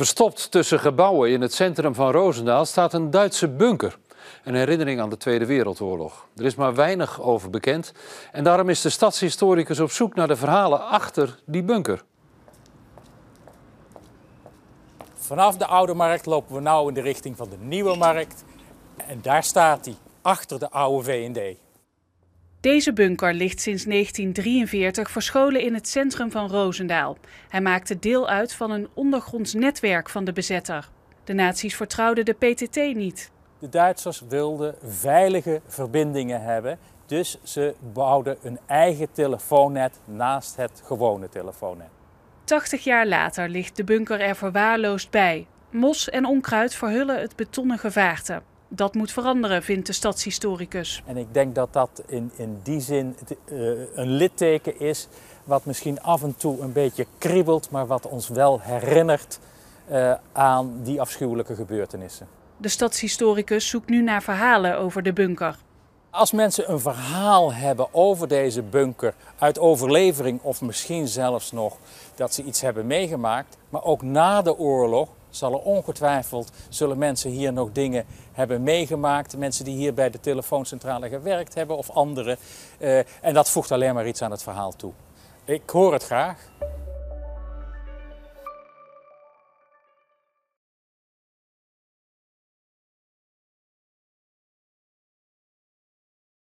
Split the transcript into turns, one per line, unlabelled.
Verstopt tussen gebouwen in het centrum van Roosendaal staat een Duitse bunker. Een herinnering aan de Tweede Wereldoorlog. Er is maar weinig over bekend en daarom is de stadshistoricus op zoek naar de verhalen achter die bunker.
Vanaf de Oude Markt lopen we nu in de richting van de Nieuwe Markt. En daar staat hij, achter de oude V&D.
Deze bunker ligt sinds 1943 verscholen in het centrum van Roosendaal. Hij maakte deel uit van een ondergronds netwerk van de bezetter. De nazi's vertrouwden de PTT niet.
De Duitsers wilden veilige verbindingen hebben, dus ze bouwden een eigen telefoonnet naast het gewone telefoonnet.
80 jaar later ligt de bunker er verwaarloosd bij. Mos en onkruid verhullen het betonnen gevaarte dat moet veranderen, vindt de stadshistoricus.
En ik denk dat dat in, in die zin eh, een litteken is wat misschien af en toe een beetje kriebelt, maar wat ons wel herinnert eh, aan die afschuwelijke gebeurtenissen.
De stadshistoricus zoekt nu naar verhalen
over de bunker. Als mensen een verhaal hebben over deze bunker uit overlevering of misschien zelfs nog dat ze iets hebben meegemaakt, maar ook na de oorlog, Zullen ongetwijfeld zullen mensen hier nog dingen hebben meegemaakt. Mensen die hier bij de telefooncentrale gewerkt hebben of anderen. Eh, en dat voegt alleen maar iets aan het verhaal
toe. Ik hoor het graag.